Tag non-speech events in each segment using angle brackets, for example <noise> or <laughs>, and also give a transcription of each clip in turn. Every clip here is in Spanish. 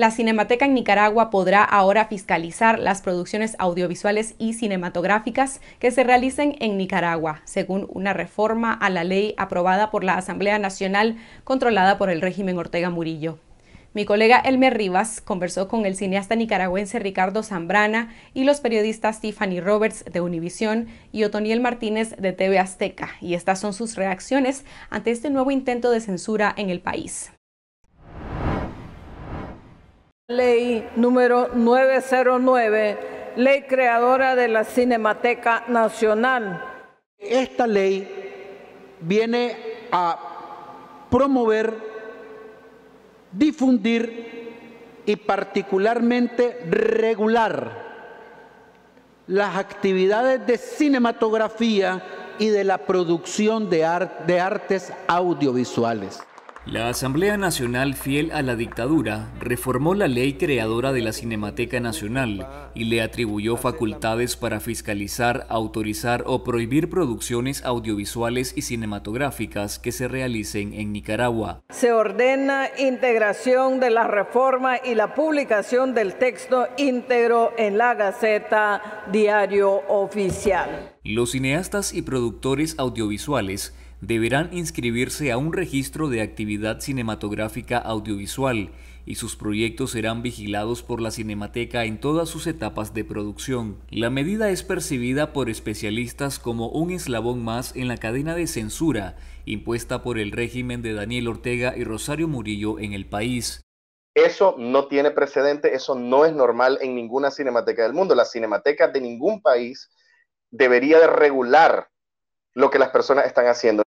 La Cinemateca en Nicaragua podrá ahora fiscalizar las producciones audiovisuales y cinematográficas que se realicen en Nicaragua, según una reforma a la ley aprobada por la Asamblea Nacional controlada por el régimen Ortega Murillo. Mi colega Elmer Rivas conversó con el cineasta nicaragüense Ricardo Zambrana y los periodistas Tiffany Roberts de Univisión y Otoniel Martínez de TV Azteca, y estas son sus reacciones ante este nuevo intento de censura en el país ley número 909, ley creadora de la Cinemateca Nacional. Esta ley viene a promover, difundir y particularmente regular las actividades de cinematografía y de la producción de, de artes audiovisuales. La Asamblea Nacional, fiel a la dictadura, reformó la ley creadora de la Cinemateca Nacional y le atribuyó facultades para fiscalizar, autorizar o prohibir producciones audiovisuales y cinematográficas que se realicen en Nicaragua. Se ordena integración de la reforma y la publicación del texto íntegro en la Gaceta Diario Oficial. Los cineastas y productores audiovisuales deberán inscribirse a un registro de actividad cinematográfica audiovisual y sus proyectos serán vigilados por la Cinemateca en todas sus etapas de producción. La medida es percibida por especialistas como un eslabón más en la cadena de censura impuesta por el régimen de Daniel Ortega y Rosario Murillo en el país. Eso no tiene precedente, eso no es normal en ninguna cinemateca del mundo. La cinemateca de ningún país debería de regular lo que las personas están haciendo.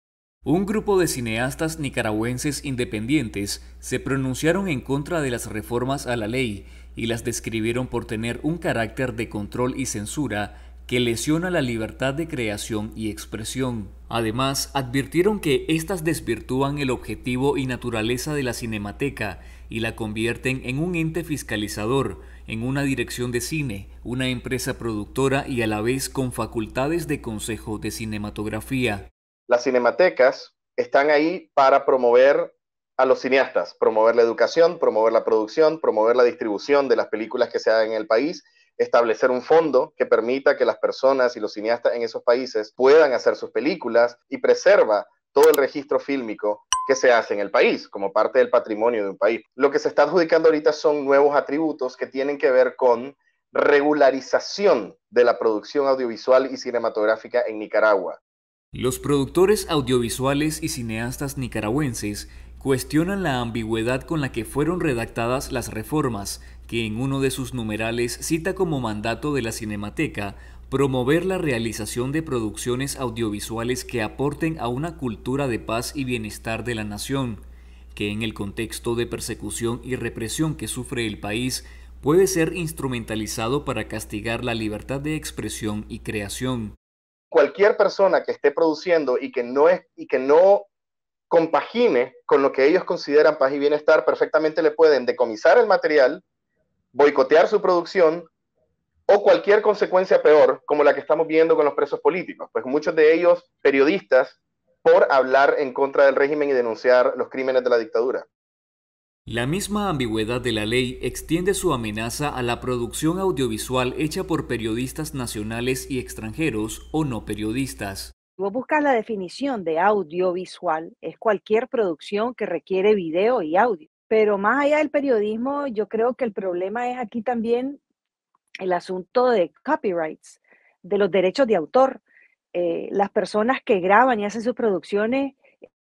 Un grupo de cineastas nicaragüenses independientes se pronunciaron en contra de las reformas a la ley y las describieron por tener un carácter de control y censura que lesiona la libertad de creación y expresión. Además, advirtieron que éstas desvirtúan el objetivo y naturaleza de la cinemateca y la convierten en un ente fiscalizador, en una dirección de cine, una empresa productora y a la vez con facultades de consejo de cinematografía las cinematecas están ahí para promover a los cineastas, promover la educación, promover la producción, promover la distribución de las películas que se hagan en el país, establecer un fondo que permita que las personas y los cineastas en esos países puedan hacer sus películas y preserva todo el registro fílmico que se hace en el país como parte del patrimonio de un país. Lo que se está adjudicando ahorita son nuevos atributos que tienen que ver con regularización de la producción audiovisual y cinematográfica en Nicaragua. Los productores audiovisuales y cineastas nicaragüenses cuestionan la ambigüedad con la que fueron redactadas las reformas, que en uno de sus numerales cita como mandato de la Cinemateca promover la realización de producciones audiovisuales que aporten a una cultura de paz y bienestar de la nación, que en el contexto de persecución y represión que sufre el país puede ser instrumentalizado para castigar la libertad de expresión y creación cualquier persona que esté produciendo y que no, es, y que no compagine con lo que ellos consideran paz y bienestar, perfectamente le pueden decomisar el material, boicotear su producción o cualquier consecuencia peor, como la que estamos viendo con los presos políticos, pues muchos de ellos periodistas por hablar en contra del régimen y denunciar los crímenes de la dictadura. La misma ambigüedad de la ley extiende su amenaza a la producción audiovisual hecha por periodistas nacionales y extranjeros o no periodistas. Vos buscas la definición de audiovisual, es cualquier producción que requiere video y audio. Pero más allá del periodismo, yo creo que el problema es aquí también el asunto de copyrights, de los derechos de autor. Eh, las personas que graban y hacen sus producciones,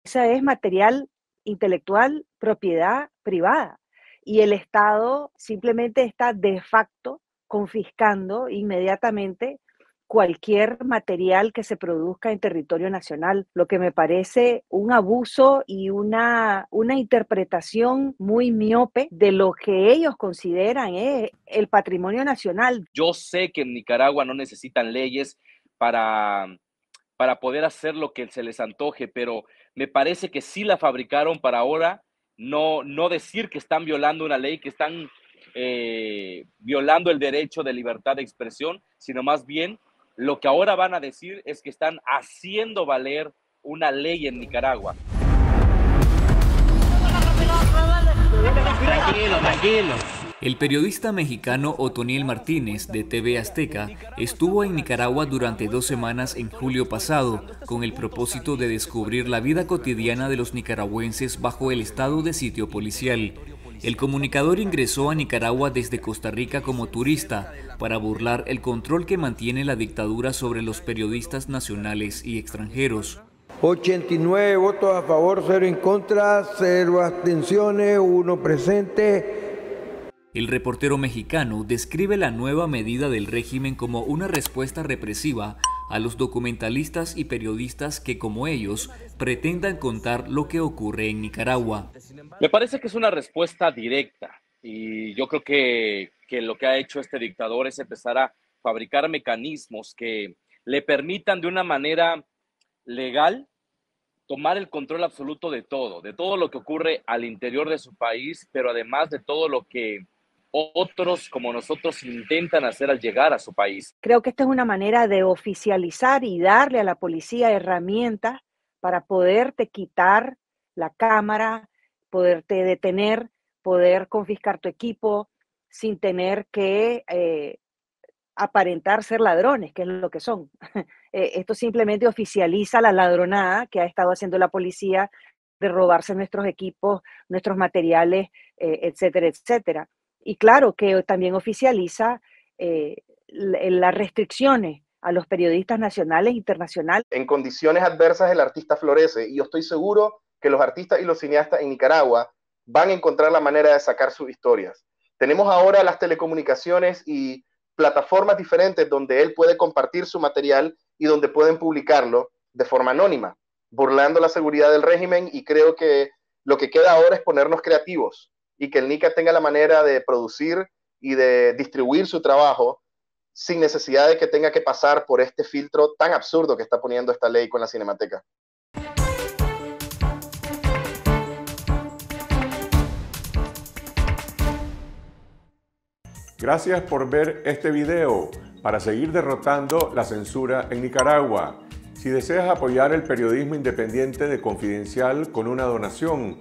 esa es material intelectual propiedad privada y el Estado simplemente está de facto confiscando inmediatamente cualquier material que se produzca en territorio nacional, lo que me parece un abuso y una, una interpretación muy miope de lo que ellos consideran es el patrimonio nacional. Yo sé que en Nicaragua no necesitan leyes para para poder hacer lo que se les antoje, pero me parece que sí la fabricaron para ahora, no, no decir que están violando una ley, que están eh, violando el derecho de libertad de expresión, sino más bien lo que ahora van a decir es que están haciendo valer una ley en Nicaragua. Tranquilo, tranquilo. El periodista mexicano Otoniel Martínez de TV Azteca estuvo en Nicaragua durante dos semanas en julio pasado con el propósito de descubrir la vida cotidiana de los nicaragüenses bajo el estado de sitio policial. El comunicador ingresó a Nicaragua desde Costa Rica como turista para burlar el control que mantiene la dictadura sobre los periodistas nacionales y extranjeros. 89 votos a favor, 0 en contra, 0 abstenciones, 1 presente. El reportero mexicano describe la nueva medida del régimen como una respuesta represiva a los documentalistas y periodistas que, como ellos, pretendan contar lo que ocurre en Nicaragua. Me parece que es una respuesta directa y yo creo que, que lo que ha hecho este dictador es empezar a fabricar mecanismos que le permitan de una manera legal tomar el control absoluto de todo, de todo lo que ocurre al interior de su país, pero además de todo lo que otros como nosotros intentan hacer al llegar a su país. Creo que esta es una manera de oficializar y darle a la policía herramientas para poderte quitar la cámara, poderte detener, poder confiscar tu equipo sin tener que eh, aparentar ser ladrones, que es lo que son. <laughs> Eh, esto simplemente oficializa la ladronada que ha estado haciendo la policía de robarse nuestros equipos, nuestros materiales, eh, etcétera, etcétera y claro que también oficializa eh, eh, las restricciones a los periodistas nacionales e internacionales. En condiciones adversas el artista florece y yo estoy seguro que los artistas y los cineastas en Nicaragua van a encontrar la manera de sacar sus historias. Tenemos ahora las telecomunicaciones y plataformas diferentes donde él puede compartir su material y donde pueden publicarlo de forma anónima, burlando la seguridad del régimen y creo que lo que queda ahora es ponernos creativos, y que el NICA tenga la manera de producir y de distribuir su trabajo sin necesidad de que tenga que pasar por este filtro tan absurdo que está poniendo esta ley con la Cinemateca. Gracias por ver este video para seguir derrotando la censura en Nicaragua. Si deseas apoyar el periodismo independiente de Confidencial con una donación,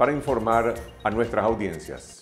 para informar a nuestras audiencias.